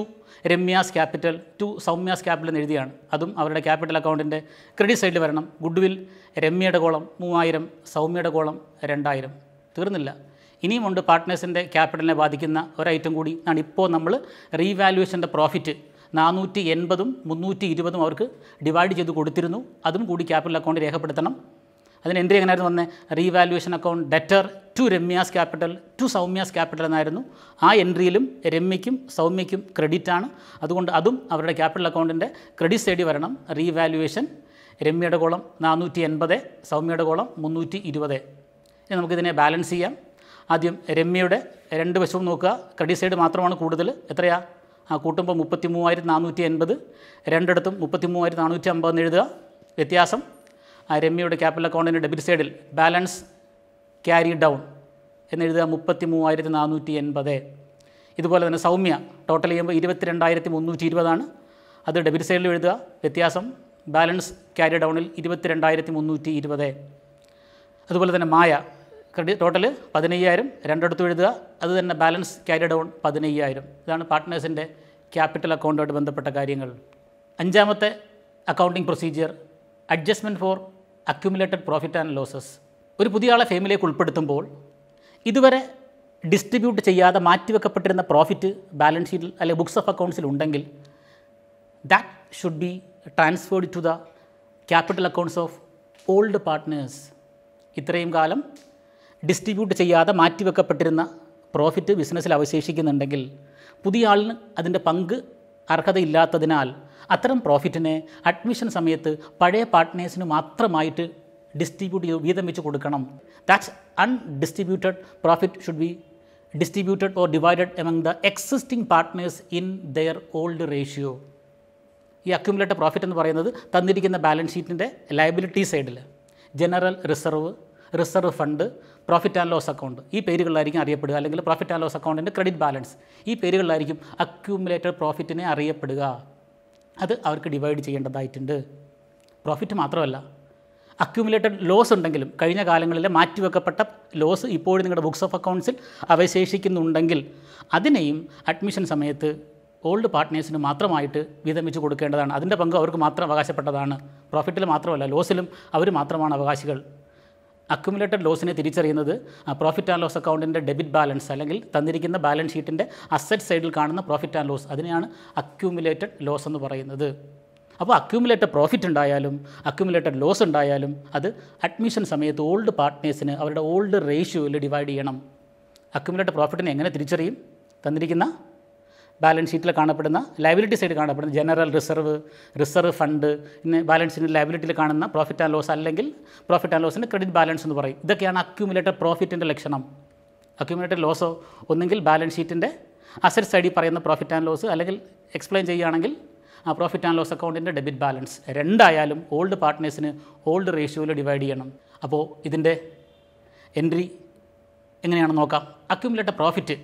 Ramya's capital to Soumya's capital എന്ന് എഴുതിയാണ് അതും അവരുടെ ക്യാപിറ്റൽ അക്കൗണ്ടിൻ്റെ ക്രെഡിറ്റ് സൈഡിൽ വരണം ഗുഡ്വിൽ രമ്യയുടെ കോളം മൂവായിരം സൗമ്യയുടെ കോളം രണ്ടായിരം തീർന്നില്ല ഇനിയുമുണ്ട് പാർട്ട്നേഴ്സിൻ്റെ ക്യാപിറ്റലിനെ ബാധിക്കുന്ന ഒരൈറ്റം കൂടി ആണ് ഇപ്പോൾ നമ്മൾ റീവാലുവേഷൻ്റെ പ്രോഫിറ്റ് നാനൂറ്റി എൺപതും മുന്നൂറ്റി ഇരുപതും അവർക്ക് ഡിവൈഡ് ചെയ്ത് കൊടുത്തിരുന്നു അതും കൂടി ക്യാപിറ്റൽ അക്കൗണ്ട് രേഖപ്പെടുത്തണം അതിന് എൻട്രി എങ്ങനെയായിരുന്നു വന്നത് revaluation account debtor to Ramya's capital to Soumya's capital എന്നായിരുന്നു ആ എൻട്രിയിലും രമ്യയ്ക്കും സൗമ്യയ്ക്കും ക്രെഡിറ്റ് ആണ് അതുകൊണ്ട് അതും അവരുടെ ക്യാപിറ്റൽ അക്കൗണ്ടിൻ്റെ ക്രെഡിറ്റ് സൈഡിൽ വരണം റീവാലുവേഷൻ രമ്യയുടെ കോളം നാനൂറ്റി എൺപത് സൗമ്യയുടെ കോളം മുന്നൂറ്റി ഇരുപത് ഇനി നമുക്കിതിനെ ബാലൻസ് ചെയ്യാം ആദ്യം രമ്യയുടെ രണ്ട് വശവും നോക്കുക ക്രെഡിറ്റ് സൈഡ് മാത്രമാണ് കൂടുതൽ എത്രയാണ് ആ കൂട്ടുമ്പോൾ മുപ്പത്തി മൂവായിരത്തി നാനൂറ്റി എൺപത് രണ്ടിടത്തും മുപ്പത്തി മൂവായിരത്തി നാനൂറ്റി അമ്പതെന്ന് എഴുതുക വ്യത്യാസം ആ രമ്യയുടെ ക്യാപിറ്റൽ അക്കൗണ്ടിൻ്റെ ഡെബിറ്റ് സൈഡിൽ ബാലൻസ് ക്യാരി ഡൗൺ എന്നെഴുതുക മുപ്പത്തി മൂവായിരത്തി നാനൂറ്റി എൺപത് ഇതുപോലെ തന്നെ സൗമ്യ ടോട്ടൽ ചെയ്യുമ്പോൾ ഇരുപത്തി രണ്ടായിരത്തി മുന്നൂറ്റി ഇരുപതാണ് അത് ഡെബിറ്റ് സൈഡിൽ എഴുതുക വ്യത്യാസം ബാലൻസ് ക്യാരി ഡൗണിൽ ഇരുപത്തി രണ്ടായിരത്തി മുന്നൂറ്റി ഇരുപത് അതുപോലെ തന്നെ മായ ക്രെഡിറ്റ് ടോട്ടൽ പതിനയ്യായിരം രണ്ടെടുത്തു എഴുതുക അത് തന്നെ ബാലൻസ് ക്യാരി ഡൗൺ പതിനയ്യായിരം ഇതാണ് പാർട്ട്നേഴ്സിൻ്റെ ക്യാപിറ്റൽ അക്കൗണ്ടുമായിട്ട് ബന്ധപ്പെട്ട കാര്യങ്ങൾ അഞ്ചാമത്തെ accounting procedure adjustment for accumulated profit and losses ഒരു പുതിയ ആളെ ഫേമിലേക്ക് ഉൾപ്പെടുത്തുമ്പോൾ ഇതുവരെ ഡിസ്ട്രിബ്യൂട്ട് ചെയ്യാതെ മാറ്റിവെക്കപ്പെട്ടിരുന്ന പ്രോഫിറ്റ് ബാലൻസ് ഷീറ്റിൽ അല്ലെങ്കിൽ ബുക്സ് ഓഫ് അക്കൗണ്ട്സിൽ ഉണ്ടെങ്കിൽ that should be transferred to the capital accounts of old partners ഇത്രയും കാലം ഡിസ്ട്രിബ്യൂട്ട് ചെയ്യാതെ മാറ്റിവെക്കപ്പെട്ടിരുന്ന പ്രോഫിറ്റ് ബിസിനസ്സിൽ അവശേഷിക്കുന്നുണ്ടെങ്കിൽ പുതിയ ആളിന് അതിൻ്റെ പങ്ക് അർഹതയില്ലാത്തതിനാൽ അത്തരം പ്രോഫിറ്റിനെ അഡ്മിഷൻ സമയത്ത് പഴയ പാർട്ട്നേഴ്സിന് മാത്രമായിട്ട് ഡിസ്ട്രിബ്യൂട്ട് ചെയ്ത് വീതം വെച്ച് കൊടുക്കണം that's undistributed profit should be distributed or divided among the existing partners in their old ratio ഈ അക്യുമുലേറ്റഡ് പ്രോഫിറ്റ് എന്ന് പറയുന്നത് തന്നിരിക്കുന്ന ബാലൻസ് ഷീറ്റിൻ്റെ ലയബിലിറ്റി സൈഡിൽ general reserve reserve fund profit and loss account ഈ പേരുകളിലായിരിക്കും അറിയപ്പെടുക അല്ലെങ്കിൽ പ്രോഫിറ്റ് ആൻഡ് ലോസ് അക്കൗണ്ടിൻ്റെ ക്രെഡിറ്റ് ബാലൻസ് ഈ പേരുകളിലായിരിക്കും അക്യൂമുലേറ്റഡ് പ്രോഫിറ്റിനെ അറിയപ്പെടുക അത് അവർക്ക് ഡിവൈഡ് ചെയ്യേണ്ടതായിട്ടുണ്ട് പ്രോഫിറ്റ് മാത്രമല്ല അക്യൂമുലേറ്റഡ് ലോസ് ഉണ്ടെങ്കിലും കഴിഞ്ഞ കാലങ്ങളിൽ മാറ്റിവെക്കപ്പെട്ട ലോസ് ഇപ്പോഴും നിങ്ങളുടെ ബുക്സ് ഓഫ് അക്കൗണ്ട്സിൽ അവശേഷിക്കുന്നുണ്ടെങ്കിൽ അതിനെയും അഡ്മിഷൻ സമയത്ത് ഓൾഡ് പാർട്ട്നേഴ്സിന് മാത്രമായിട്ട് വിതമിച്ച് കൊടുക്കേണ്ടതാണ് അതിൻ്റെ പങ്ക് അവർക്ക് മാത്രം അവകാശപ്പെട്ടതാണ് പ്രോഫിറ്റിൽ മാത്രമല്ല ലോസിലും അവർ മാത്രമാണ് അവകാശികൾ അക്യുമുലേറ്റഡ് ലോസിനെ തിരിച്ചറിയുന്നത് പ്രോഫിറ്റ് ആൻഡ് ലോസ് അക്കൗണ്ടിൻ്റെ ഡെബിറ്റ് ബാലൻസ് അല്ലെങ്കിൽ തന്നിരിക്കുന്ന ബാലൻസ് ഷീറ്റിൻ്റെ അസറ്റ് സൈഡിൽ കാണുന്ന പ്രോഫിറ്റ് ആൻഡ് ലോസ് അതിനെയാണ് അക്യുമുലേറ്റഡ് ലോസ് എന്ന് പറയുന്നത് അപ്പോൾ അക്യുമുലേറ്റഡ് പ്രോഫിറ്റ് ഉണ്ടായാലും അക്യുമുലേറ്റഡ് ലോസ് ഉണ്ടായാലും അത് അഡ്മിഷൻ സമയത്ത് ഓൾഡ് പാർട്ട്നേഴ്സിന് അവരുടെ ഓൾഡ് റേഷ്യോയിൽ ഡിവൈഡ് ചെയ്യണം അക്യുമുലേറ്റഡ് പ്രോഫിറ്റിനെ എങ്ങനെ തിരിച്ചറിയും തന്നിരിക്കുന്ന ബാലൻസ് ഷീറ്റിൽ കാണപ്പെടുന്ന ലയബിലിറ്റി സൈഡ് കാണപ്പെടുന്ന ജനറൽ റിസർവ് റിസർവ് ഫണ്ട് പിന്നെ ബാലൻസ് ഷീറ്റിൻ്റെ ലയബിലിറ്റിയിൽ കാണുന്ന പ്രോഫിറ്റ് ആൻഡ് ലോസ് അല്ലെങ്കിൽ പ്രോഫിറ്റ് ആൻഡ് ലോസിൻ്റെ ക്രെഡിറ്റ് ബാലൻസ് എന്ന് പറയും ഇതൊക്കെയാണ് അക്യൂമുലേറ്റഡ് പ്രോഫിറ്റിൻ്റെ ലക്ഷണം അക്യൂമുലേറ്റഡ് ലോസോ ഒന്നെങ്കിൽ ബാലൻസ് ഷീറ്റിൻ്റെ അസറ്റ് സൈഡിൽ പറയുന്ന പ്രോഫിറ്റ് ആൻഡ് ലോസ് അല്ലെങ്കിൽ എക്സ്പ്ലെയിൻ ചെയ്യുകയാണെങ്കിൽ ആ പ്രോഫിറ്റ് ആൻഡ് ലോസ് അക്കൗണ്ടിൻ്റെ ഡെബിറ്റ് ബാലൻസ് രണ്ടായാലും ഓൾഡ് പാർട്ട്നേഴ്സിന് ഓൾഡ് റേഷ്യോയിൽ ഡിവൈഡ് ചെയ്യണം അപ്പോൾ ഇതിൻ്റെ എൻട്രി എങ്ങനെയാണെന്ന് നോക്കാം അക്യുമുലേറ്റഡ് പ്രോഫിറ്റ്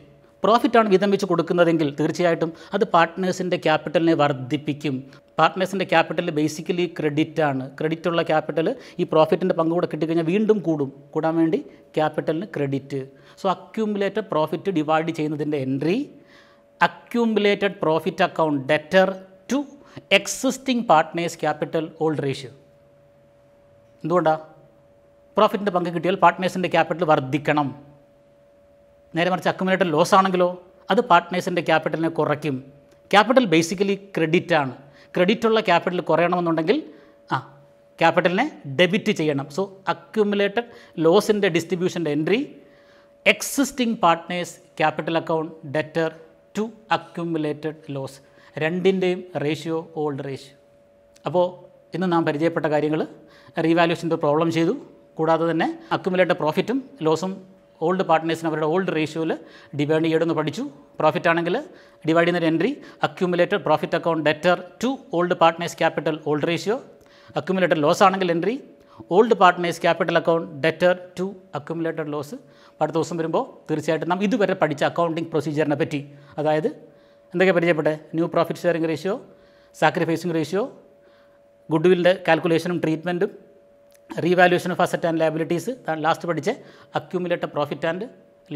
പ്രോഫിറ്റാണ് വിതമിച്ച് കൊടുക്കുന്നതെങ്കിൽ തീർച്ചയായിട്ടും അത് പാർട്ട്നേഴ്സിൻ്റെ ക്യാപിറ്റലിനെ വർദ്ധിപ്പിക്കും പാർട്ട്നേഴ്സിൻ്റെ ക്യാപിറ്റൽ ബേസിക്കലി ക്രെഡിറ്റാണ് ക്രെഡിറ്റുള്ള ക്യാപിറ്റൽ ഈ പ്രോഫിറ്റിൻ്റെ പങ്ക് കിട്ടിക്കഴിഞ്ഞാൽ വീണ്ടും കൂടും കൂടാൻ വേണ്ടി ക്യാപിറ്റലിന് credit so accumulated profit divide ചെയ്യുന്നതിൻ്റെ entry accumulated profit account debtor to existing partners capital old ratio എന്തുകൊണ്ടാണ് പ്രോഫിറ്റിൻ്റെ പങ്ക് കിട്ടിയാൽ പാർട്ട്നേഴ്സിൻ്റെ ക്യാപിറ്റൽ വർദ്ധിക്കണം നേരെ മറിച്ച് അക്കുമുലേറ്റർ ലോസ് ആണെങ്കിലോ അത് പാർട്ട്നേഴ്സിൻ്റെ ക്യാപിറ്റലിനെ കുറയ്ക്കും ക്യാപിറ്റൽ ബേസിക്കലി ക്രെഡിറ്റ് ആണ് ക്രെഡിറ്റ് ഉള്ള ക്യാപിറ്റൽ കുറയണമെന്നുണ്ടെങ്കിൽ ആ ക്യാപിറ്റലിനെ ഡെബിറ്റ് ചെയ്യണം സോ അക്യുമുലേറ്റഡ് ലോസിൻ്റെ ഡിസ്ട്രിബ്യൂഷൻ്റെ entry existing partners capital account debtor to accumulated loss രണ്ടിൻ്റെയും റേഷ്യോ ഓൾഡ് റേഷ്യോ അപ്പോൾ ഇന്ന് നാം പരിചയപ്പെട്ട കാര്യങ്ങൾ റീവാലുവേഷൻ്റെ പ്രോബ്ലം ചെയ്തു കൂടാതെ തന്നെ അക്യുമുലേറ്റഡ് പ്രോഫിറ്റും ലോസും ഓൾഡ് പാർട്ട്നേഴ്സിന് അവരുടെ ഓൾഡ് റേഷ്യോയിൽ ഡിവൈഡ് ചെയ്യണമെന്ന് പഠിച്ചു പ്രോഫിറ്റ് ആണെങ്കിൽ ഡിവൈഡ് ചെയ്യുന്ന entry accumulated profit account debtor to old partners capital old ratio accumulated loss ആണെങ്കിൽ entry old partners capital account debtor to accumulated loss അടുത്ത ദിവസം വരുമ്പോൾ തീർച്ചയായിട്ടും നാം ഇതുവരെ പഠിച്ച അക്കൗണ്ടിങ് പ്രൊസീജിയറിനെ പറ്റി അതായത് എന്തൊക്കെ പരിചയപ്പെട്ടെ new profit sharing ratio sacrificing ratio ഗുഡ് വില്ലിൻ്റെ കാൽക്കുലേഷനും ട്രീറ്റ്മെൻറ്റും revaluation of asset and liabilities last പഠിച്ച് അക്യൂമുലേറ്റഡ് പ്രോഫിറ്റ് ആൻഡ്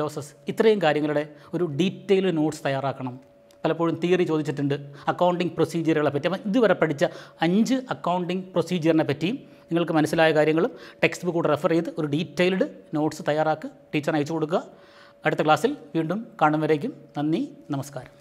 ലോസസ് ഇത്രയും കാര്യങ്ങളുടെ ഒരു ഡീറ്റെയിൽ നോട്ട്സ് തയ്യാറാക്കണം പലപ്പോഴും തിയറി ചോദിച്ചിട്ടുണ്ട് അക്കൗണ്ടിങ് പ്രൊസീജിയറുകളെ പറ്റി അപ്പം ഇതുവരെ പഠിച്ച അഞ്ച് അക്കൗണ്ടിങ് പ്രൊസീജിയറിനെ പറ്റിയും നിങ്ങൾക്ക് മനസ്സിലായ കാര്യങ്ങളും ടെക്സ്റ്റ് ബുക്ക് കൂടെ റെഫർ ചെയ്ത് ഒരു ഡീറ്റെയിൽഡ് നോട്ട്സ് തയ്യാറാക്കുക ടീച്ചറിന് അയച്ചു കൊടുക്കുക അടുത്ത ക്ലാസ്സിൽ വീണ്ടും കാണുന്നവരേക്കും നന്ദി നമസ്കാരം